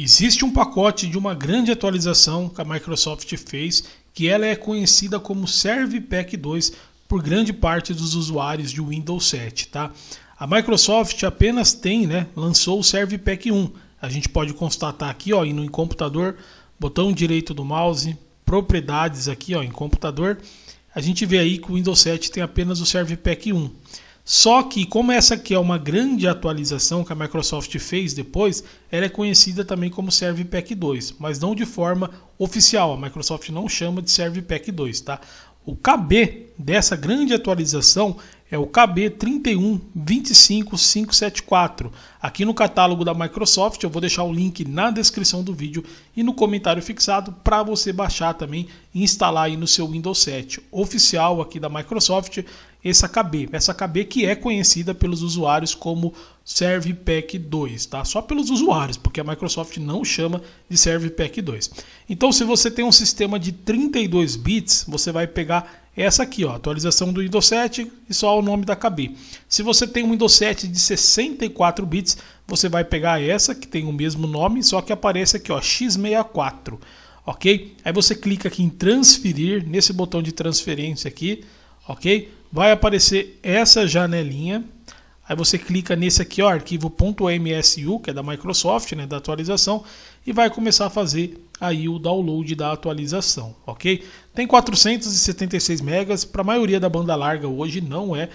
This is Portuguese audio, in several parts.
Existe um pacote de uma grande atualização que a Microsoft fez, que ela é conhecida como Serve 2 por grande parte dos usuários de Windows 7, tá? A Microsoft apenas tem, né, lançou o Serve 1. A gente pode constatar aqui, ó, indo em computador, botão direito do mouse, propriedades aqui, ó, em computador, a gente vê aí que o Windows 7 tem apenas o Serve 1. Só que, como essa aqui é uma grande atualização que a Microsoft fez depois, ela é conhecida também como Serve Pack 2, mas não de forma oficial. A Microsoft não chama de Serve Pack 2, tá? O KB dessa grande atualização é o KB 3125574. Aqui no catálogo da Microsoft, eu vou deixar o link na descrição do vídeo e no comentário fixado para você baixar também e instalar aí no seu Windows 7. Oficial aqui da Microsoft, essa KB. Essa KB que é conhecida pelos usuários como ServPack 2, tá? Só pelos usuários, porque a Microsoft não chama de ServPack 2. Então, se você tem um sistema de 32 bits, você vai pegar essa aqui, ó, atualização do Windows 7 e só o nome da KB. Se você tem um Windows 7 de 64 bits, você vai pegar essa que tem o mesmo nome, só que aparece aqui, ó, X64. OK? Aí você clica aqui em transferir, nesse botão de transferência aqui, ok? Vai aparecer essa janelinha. Aí você clica nesse aqui, ó, arquivo .msu, que é da Microsoft, né, da atualização, e vai começar a fazer aí o download da atualização, ok? Tem 476 megas, para a maioria da banda larga hoje não é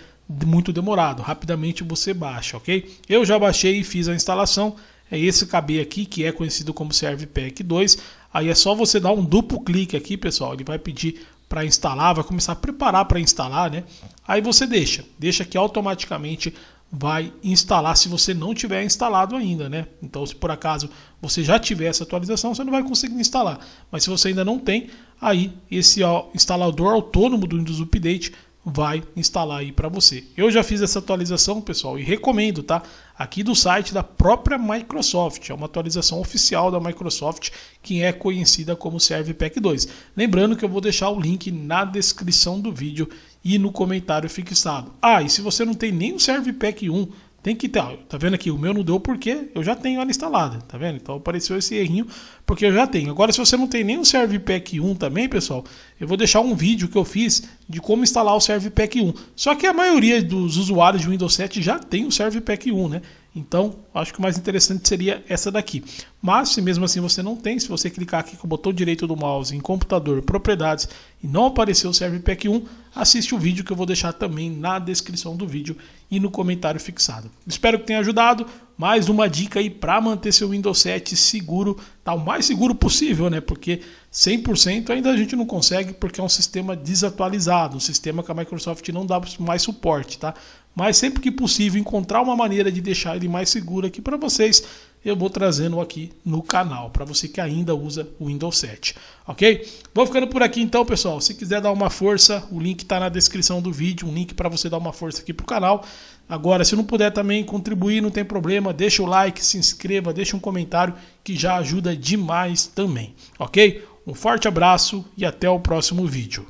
muito demorado, rapidamente você baixa, ok? Eu já baixei e fiz a instalação, é esse KB aqui, que é conhecido como Serve Pack 2, aí é só você dar um duplo clique aqui, pessoal, ele vai pedir para instalar, vai começar a preparar para instalar, né? Aí você deixa, deixa que automaticamente vai instalar se você não tiver instalado ainda, né? Então, se por acaso você já tiver essa atualização, você não vai conseguir instalar. Mas se você ainda não tem, aí esse instalador autônomo do Windows Update vai instalar aí para você. Eu já fiz essa atualização, pessoal, e recomendo, tá? Aqui do site da própria Microsoft, é uma atualização oficial da Microsoft que é conhecida como Pack 2. Lembrando que eu vou deixar o link na descrição do vídeo e no comentário fixado. Ah, e se você não tem nem o Pack 1, tem que ter, ó, tá vendo aqui? O meu não deu porque eu já tenho ela instalada, tá vendo? Então apareceu esse errinho porque eu já tenho. Agora, se você não tem nem o Serve Pack 1 também, pessoal, eu vou deixar um vídeo que eu fiz de como instalar o Serve Pack 1. Só que a maioria dos usuários de Windows 7 já tem o Serve Pack 1, né? Então, acho que o mais interessante seria essa daqui. Mas se mesmo assim você não tem, se você clicar aqui com o botão direito do mouse em computador, propriedades e não aparecer o Server Pack 1, assiste o vídeo que eu vou deixar também na descrição do vídeo e no comentário fixado. Espero que tenha ajudado. Mais uma dica aí para manter seu Windows 7 seguro, tá o mais seguro possível, né? Porque 100% ainda a gente não consegue porque é um sistema desatualizado, um sistema que a Microsoft não dá mais suporte, tá? Mas sempre que possível encontrar uma maneira de deixar ele mais seguro aqui para vocês eu vou trazendo aqui no canal, para você que ainda usa o Windows 7, ok? Vou ficando por aqui então, pessoal. Se quiser dar uma força, o link está na descrição do vídeo, um link para você dar uma força aqui para o canal. Agora, se não puder também contribuir, não tem problema, deixa o like, se inscreva, deixa um comentário que já ajuda demais também, ok? Um forte abraço e até o próximo vídeo.